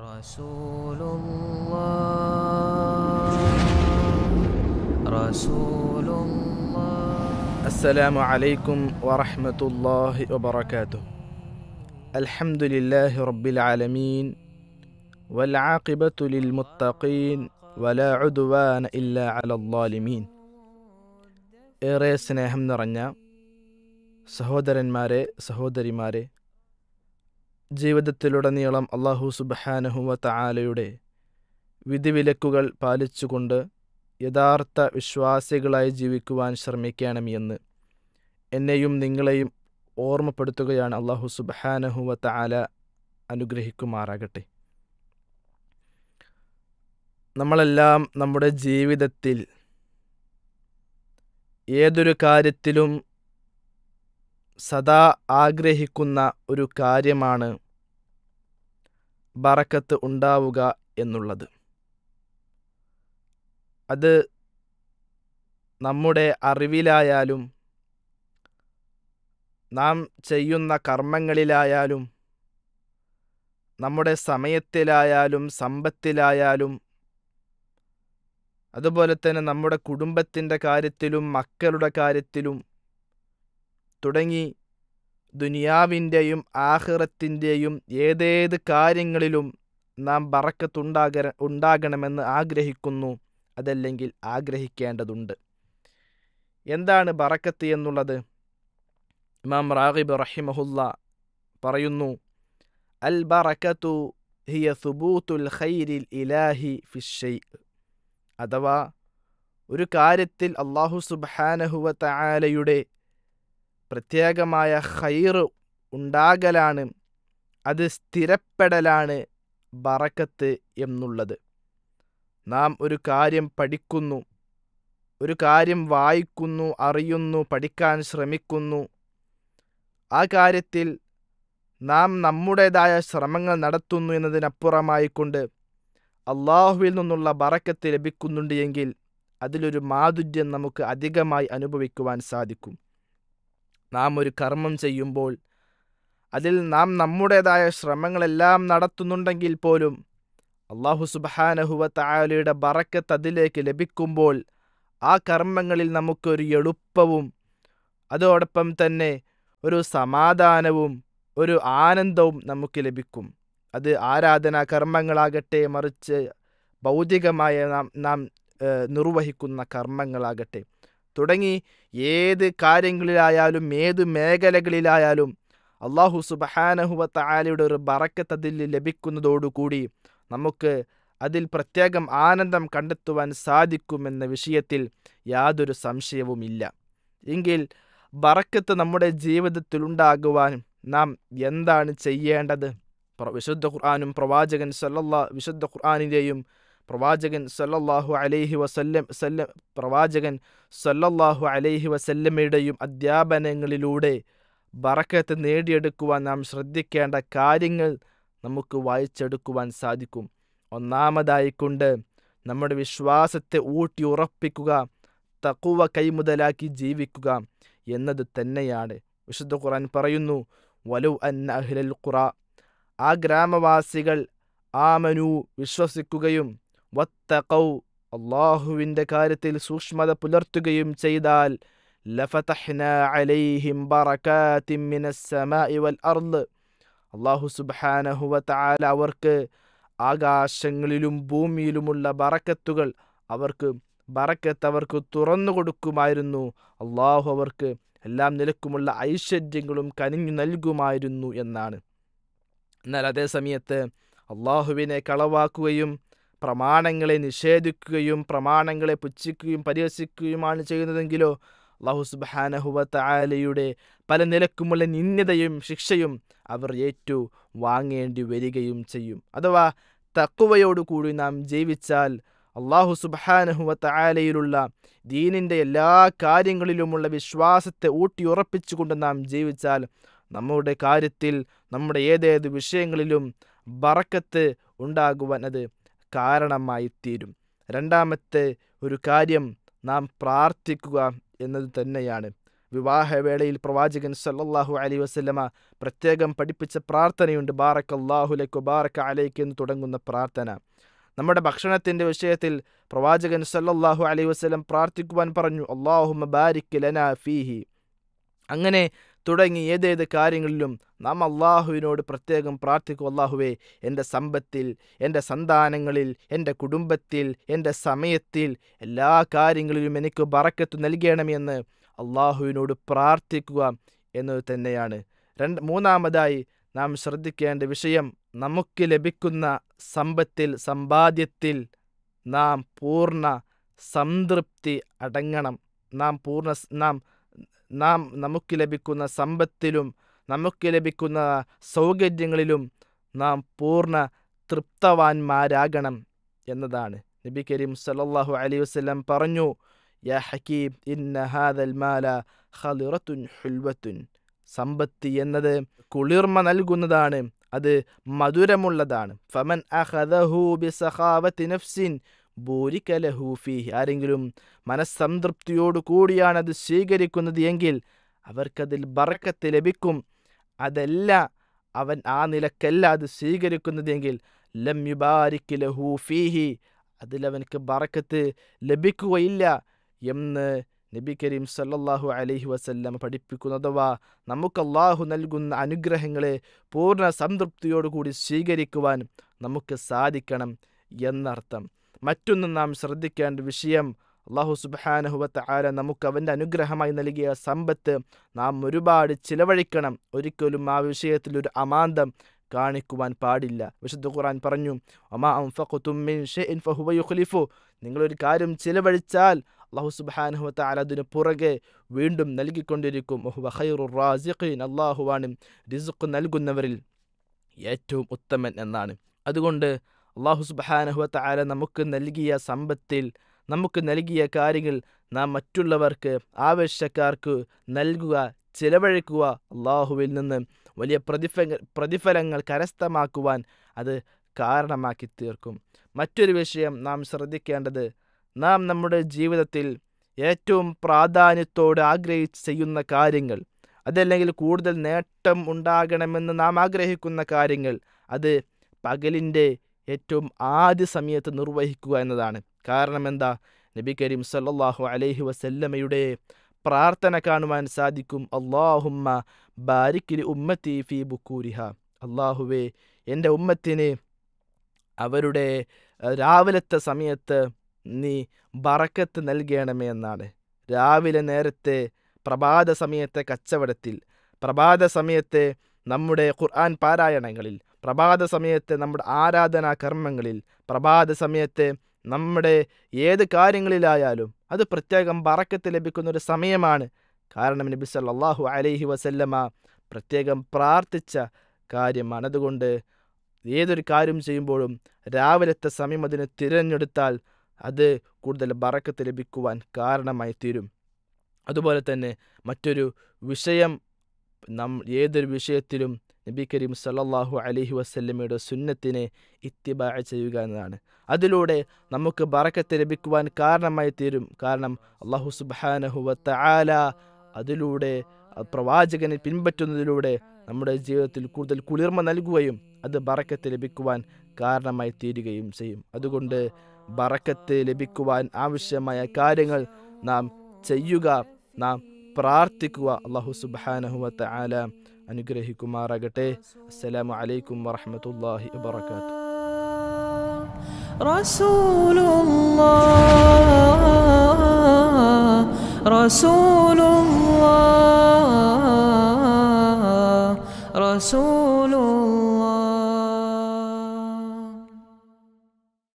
رسول الله رسول الله السلام عليكم ورحمة الله وبركاته الحمد لله رب العالمين والعاقبة للمتقين ولا عدوان إلا على الظالمين رنّا سهودر ماري سهودر ماري ജീവിതത്തിലുടനീളം അള്ളാഹു സുബഹാനഹുവ തആലയുടെ വിധിവിലക്കുകൾ പാലിച്ചുകൊണ്ട് യഥാർത്ഥ വിശ്വാസികളായി ജീവിക്കുവാൻ എന്ന് എന്നെയും നിങ്ങളെയും ഓർമ്മപ്പെടുത്തുകയാണ് അള്ളാഹു സുബഹാനഹുവ തആല അനുഗ്രഹിക്കുമാറാകട്ടെ നമ്മളെല്ലാം നമ്മുടെ ജീവിതത്തിൽ ഏതൊരു കാര്യത്തിലും സദാ ആഗ്രഹിക്കുന്ന ഒരു കാര്യമാണ് ബറക്കത്ത് ഉണ്ടാവുക എന്നുള്ളത് അത് നമ്മുടെ അറിവിലായാലും നാം ചെയ്യുന്ന കർമ്മങ്ങളിലായാലും നമ്മുടെ സമയത്തിലായാലും സമ്പത്തിലായാലും അതുപോലെ തന്നെ നമ്മുടെ കുടുംബത്തിൻ്റെ കാര്യത്തിലും മക്കളുടെ കാര്യത്തിലും തുടങ്ങി ദുനിയാവിൻ്റെയും ആഹ്റത്തിൻ്റെയും ഏതേത് കാര്യങ്ങളിലും നാം ബറക്കത്തുണ്ടാക ഉണ്ടാകണമെന്ന് ആഗ്രഹിക്കുന്നു അതല്ലെങ്കിൽ ആഗ്രഹിക്കേണ്ടതുണ്ട് എന്താണ് ബറക്കത്ത് എന്നുള്ളത് ഇമാം റാഗിബ് റഹിമഹുല്ല പറയുന്നു അൽ ബറക്കത്തു ഹിയ സുബൂത്തുൽ ഖൈരിൽ ഇലാഹി ഫിഷൈ അഥവാ ഒരു കാര്യത്തിൽ അള്ളാഹു സുബാനഹുവ തആലയുടെ പ്രത്യേകമായ ഹൈർ ഉണ്ടാകലാണ് അത് സ്ഥിരപ്പെടലാണ് ബറക്കത്ത് എന്നുള്ളത് നാം ഒരു കാര്യം പഠിക്കുന്നു ഒരു കാര്യം വായിക്കുന്നു അറിയുന്നു പഠിക്കാൻ ശ്രമിക്കുന്നു ആ കാര്യത്തിൽ നാം നമ്മുടേതായ ശ്രമങ്ങൾ നടത്തുന്നു എന്നതിനപ്പുറമായിക്കൊണ്ട് അള്ളാഹുവിൽ നിന്നുള്ള ബറക്കത്ത് ലഭിക്കുന്നുണ്ട് എങ്കിൽ അതിലൊരു മാധുര്യം നമുക്ക് അധികമായി അനുഭവിക്കുവാൻ സാധിക്കും നാം ഒരു കർമ്മം ചെയ്യുമ്പോൾ അതിൽ നാം നമ്മുടേതായ ശ്രമങ്ങളെല്ലാം നടത്തുന്നുണ്ടെങ്കിൽ പോലും അള്ളാഹു സുബാനഹുവ തായാലയുടെ ബറക്കത്ത് അതിലേക്ക് ലഭിക്കുമ്പോൾ ആ കർമ്മങ്ങളിൽ നമുക്കൊരു എളുപ്പവും അതോടൊപ്പം തന്നെ ഒരു സമാധാനവും ഒരു ആനന്ദവും നമുക്ക് ലഭിക്കും അത് ആരാധനാ കർമ്മങ്ങളാകട്ടെ മറിച്ച് ഭൗതികമായ നാം നാം നിർവഹിക്കുന്ന കർമ്മങ്ങളാകട്ടെ തുടങ്ങി ഏത് കാര്യങ്ങളിലായാലും ഏത് മേഖലകളിലായാലും അള്ളാഹു സുബഹാനഹുവത്ത ഒരു ഒരു അതിൽ ലഭിക്കുന്നതോടുകൂടി നമുക്ക് അതിൽ പ്രത്യേകം ആനന്ദം കണ്ടെത്തുവാൻ സാധിക്കുമെന്ന വിഷയത്തിൽ യാതൊരു സംശയവുമില്ല എങ്കിൽ ബറക്കത്ത് നമ്മുടെ ജീവിതത്തിൽ ഉണ്ടാകുവാൻ നാം എന്താണ് ചെയ്യേണ്ടത് വിശുദ്ധ ഖുർആാനും പ്രവാചകൻ സല്ലല്ലാ വിശുദ്ധ ഖുർആാനിൻ്റെയും പ്രവാചകൻ സല്ലല്ലാഹു അലൈഹി വസല്ലം സല്ലം പ്രവാചകൻ സല്ലല്ലാഹു അലൈഹി വസല്ലമ്മയുടെയും അധ്യാപനങ്ങളിലൂടെ ബറക്കത്ത് നേടിയെടുക്കുവാൻ നാം ശ്രദ്ധിക്കേണ്ട കാര്യങ്ങൾ നമുക്ക് വായിച്ചെടുക്കുവാൻ സാധിക്കും ഒന്നാമതായിക്കൊണ്ട് നമ്മുടെ വിശ്വാസത്തെ ഊട്ടി ഉറപ്പിക്കുക തക്കുവ കൈമുതലാക്കി ജീവിക്കുക എന്നത് തന്നെയാണ് വിശുദ്ധ ഖുർആൻ പറയുന്നു വലു അൻ അഹ്ലൽ ഖുറ ആ ഗ്രാമവാസികൾ ആമനു വിശ്വസിക്കുകയും വത്തകൗ അള്ളാഹുവിൻ്റെ കാര്യത്തിൽ സൂക്ഷ്മത പുലർത്തുകയും ചെയ്താൽ അലൈഹിം മിനസ് വൽ അള്ളാഹു സുബ്ഹാനഹു അവർക്ക് ആകാശങ്ങളിലും ഭൂമിയിലുമുള്ള ബറക്കത്തുകൾ അവർക്ക് ബറക്കത്ത് അവർക്ക് തുറന്നു കൊടുക്കുമായിരുന്നു അള്ളാഹു അവർക്ക് എല്ലാം നിലക്കുമുള്ള ഐശ്വര്യങ്ങളും കനിഞ്ഞു നൽകുമായിരുന്നു എന്നാണ് എന്നാൽ അതേ സമയത്ത് അള്ളാഹുവിനെ കളവാക്കുകയും പ്രമാണങ്ങളെ നിഷേധിക്കുകയും പ്രമാണങ്ങളെ പുച്ഛിക്കുകയും പരിഹസിക്കുകയുമാണ് ചെയ്യുന്നതെങ്കിലോ അള്ളാഹു സുബാനഹുവ താലയുടെ പല നിലക്കുമുള്ള നിന്ദയും ശിക്ഷയും അവർ ഏറ്റു വാങ്ങേണ്ടി വരികയും ചെയ്യും അഥവാ തക്കുവയോടുകൂടി നാം ജീവിച്ചാൽ അള്ളാഹു സുബാനഹുവ താലയിലുള്ള ദീനിൻ്റെ എല്ലാ കാര്യങ്ങളിലുമുള്ള വിശ്വാസത്തെ ഊട്ടിയുറപ്പിച്ചുകൊണ്ട് നാം ജീവിച്ചാൽ നമ്മുടെ കാര്യത്തിൽ നമ്മുടെ ഏതേത് വിഷയങ്ങളിലും ബറക്കത്ത് ഉണ്ടാകുവാൻ അത് കാരണമായി തീരും രണ്ടാമത്തെ ഒരു കാര്യം നാം പ്രാർത്ഥിക്കുക എന്നത് തന്നെയാണ് വിവാഹവേളയിൽ പ്രവാചകൻ സല്ലാഹു അലി വസ്ലമ പ്രത്യേകം പഠിപ്പിച്ച പ്രാർത്ഥനയുണ്ട് ബാറക്ക് അള്ളാഹുലേക്ക് ബാറക്ക് അലേക്ക് എന്ന് തുടങ്ങുന്ന പ്രാർത്ഥന നമ്മുടെ ഭക്ഷണത്തിൻ്റെ വിഷയത്തിൽ പ്രവാചകൻ സല്ലല്ലാഹു അലൈഹി വസ്ലം പ്രാർത്ഥിക്കുവാൻ പറഞ്ഞു അള്ളാഹു ബാരിക് ലനാ ഫീഹി അങ്ങനെ തുടങ്ങി ഏതേത് കാര്യങ്ങളിലും നാം അള്ളാഹുവിനോട് പ്രത്യേകം പ്രാർത്ഥിക്കും അള്ളാഹുവേ എൻ്റെ സമ്പത്തിൽ എൻ്റെ സന്താനങ്ങളിൽ എൻ്റെ കുടുംബത്തിൽ എൻ്റെ സമയത്തിൽ എല്ലാ കാര്യങ്ങളിലും എനിക്ക് ബറക്കത്ത് നൽകണമെന്ന് അള്ളാഹുവിനോട് പ്രാർത്ഥിക്കുക എന്നത് തന്നെയാണ് രണ്ട് മൂന്നാമതായി നാം ശ്രദ്ധിക്കേണ്ട വിഷയം നമുക്ക് ലഭിക്കുന്ന സമ്പത്തിൽ സമ്പാദ്യത്തിൽ നാം പൂർണ്ണ സംതൃപ്തി അടങ്ങണം നാം പൂർണ്ണ നാം നാം നമുക്ക് ലഭിക്കുന്ന സമ്പത്തിലും നമുക്ക് ലഭിക്കുന്ന സൗകര്യങ്ങളിലും നാം പൂർണ്ണ തൃപ്തവാന്മാരാകണം എന്നതാണ് നബി കരീം സലല്ലാഹു അലൈഹി വസ്ലം പറഞ്ഞു യാ ഹക്കീം ഇന്ന ഹുൽവത്തുൻ സമ്പത്ത് എന്നത് കുളിർമ നൽകുന്നതാണ് അത് മധുരമുള്ളതാണ് ഫമൻ അഹദഹു ബിസഖാവത്തി നഫ്സിൻ ബൂരിക്കലഹൂഫി ആരെങ്കിലും മനസ്സംതൃപ്തിയോടു കൂടിയാണ് അത് സ്വീകരിക്കുന്നത് എങ്കിൽ അവർക്കതിൽ ബറക്കത്ത് ലഭിക്കും അതല്ല അവൻ ആ നിലക്കല്ല അത് സ്വീകരിക്കുന്നതെങ്കിൽ ലം ഫീഹി അതിൽ അതിലവനക്ക് ബറക്കത്ത് ലഭിക്കുകയില്ല എന്ന് നബി കരീം സല്ലാഹു അലഹി വസ്ല്ലാം പഠിപ്പിക്കുന്നതവാ നമുക്ക് അള്ളാഹു നൽകുന്ന അനുഗ്രഹങ്ങളെ പൂർണ്ണ സംതൃപ്തിയോടുകൂടി സ്വീകരിക്കുവാൻ നമുക്ക് സാധിക്കണം എന്നർത്ഥം മറ്റൊന്നും നാം ശ്രദ്ധിക്കേണ്ട വിഷയം അള്ളാഹു സുബാനഹുബത്ത് ആല നമുക്ക് അവൻ്റെ അനുഗ്രഹമായി നൽകിയ സമ്പത്ത് നാം ഒരുപാട് ചിലവഴിക്കണം ഒരിക്കലും ആ വിഷയത്തിൽ ഒരു അമാന്തം കാണിക്കുവാൻ പാടില്ല വിശുദ്ധ ഖുറാൻ പറഞ്ഞു ഒമാ നിങ്ങളൊരു കാര്യം ചിലവഴിച്ചാൽ അള്ളാഹു ആല അതിന് പുറകെ വീണ്ടും നൽകിക്കൊണ്ടിരിക്കും റാസിഖീൻ അള്ളാഹുവാണ് റിസുഖ് നൽകുന്നവരിൽ ഏറ്റവും ഉത്തമൻ എന്നാണ് അതുകൊണ്ട് അള്ളാഹു സുബാനഹുവത്ത ആല നമുക്ക് നൽകിയ സമ്പത്തിൽ നമുക്ക് നൽകിയ കാര്യങ്ങൾ നാം മറ്റുള്ളവർക്ക് ആവശ്യക്കാർക്ക് നൽകുക ചിലവഴിക്കുക അള്ളാഹുവിൽ നിന്ന് വലിയ പ്രതിഫ പ്രതിഫലങ്ങൾ കരസ്ഥമാക്കുവാൻ അത് കാരണമാക്കി തീർക്കും മറ്റൊരു വിഷയം നാം ശ്രദ്ധിക്കേണ്ടത് നാം നമ്മുടെ ജീവിതത്തിൽ ഏറ്റവും പ്രാധാന്യത്തോട് ആഗ്രഹിച്ച് ചെയ്യുന്ന കാര്യങ്ങൾ അതല്ലെങ്കിൽ കൂടുതൽ നേട്ടം ഉണ്ടാകണമെന്ന് നാം ആഗ്രഹിക്കുന്ന കാര്യങ്ങൾ അത് പകലിൻ്റെ ഏറ്റവും ആദ്യ സമയത്ത് നിർവഹിക്കുക എന്നതാണ് കാരണം എന്താ നബി കരീം സല്ലാഹു അലൈഹി വസല്ലമയുടെ പ്രാർത്ഥന കാണുവാൻ സാധിക്കും അള്ളാഹുമ്മ ബാരിക്കിൽ ഉമ്മത്തി ഫി ബുക്കൂരിഹ അള്ളാഹുവേ എൻ്റെ ഉമ്മത്തിന് അവരുടെ രാവിലത്തെ സമയത്ത് നീ ബറക്കത്ത് നൽകണമേ എന്നാണ് രാവിലെ നേരത്തെ പ്രഭാത സമയത്തെ കച്ചവടത്തിൽ പ്രഭാത സമയത്തെ നമ്മുടെ ഖുർആൻ പാരായണങ്ങളിൽ പ്രഭാത സമയത്തെ നമ്മുടെ ആരാധനാ കർമ്മങ്ങളിൽ പ്രഭാത സമയത്തെ നമ്മുടെ ഏത് കാര്യങ്ങളിലായാലും അത് പ്രത്യേകം പറക്കത്ത് ലഭിക്കുന്ന ഒരു സമയമാണ് കാരണം നബി സല്ലാഹു അലൈഹി വസല്ലമ പ്രത്യേകം പ്രാർത്ഥിച്ച കാര്യമാണ് അതുകൊണ്ട് ഏതൊരു കാര്യം ചെയ്യുമ്പോഴും രാവിലത്തെ സമയം അതിനെ തിരഞ്ഞെടുത്താൽ അത് കൂടുതൽ ബറക്കത്ത് ലഭിക്കുവാൻ കാരണമായി തീരും അതുപോലെ തന്നെ മറ്റൊരു വിഷയം നാം ഏതൊരു വിഷയത്തിലും നബി കരീം സല്ലാഹു അലഹി വസ്ല്ലമയുടെ സുന്നത്തിനെ ഇത്തിബ ചെയ്യുക എന്നതാണ് അതിലൂടെ നമുക്ക് ബറക്കത്ത് ലഭിക്കുവാൻ കാരണമായി തീരും കാരണം അള്ളാഹു സുബാനഹുവത്ത ആല അതിലൂടെ പ്രവാചകനെ പിൻപറ്റുന്നതിലൂടെ നമ്മുടെ ജീവിതത്തിൽ കൂടുതൽ കുളിർമ നൽകുകയും അത് ബറക്കത്ത് ലഭിക്കുവാൻ കാരണമായി തീരുകയും ചെയ്യും അതുകൊണ്ട് ബറക്കത്ത് ലഭിക്കുവാൻ ആവശ്യമായ കാര്യങ്ങൾ നാം ചെയ്യുക നാം പ്രാർത്ഥിക്കുക അള്ളാഹു സുബാനഹുവത്ത ആല അനുഗ്രഹിക്കുമാറാകട്ടെ അസ്സലാമു അലൈക്കും വറഹമത്തല്ലാഹി വബർക്കാത്തു رسول الله رسول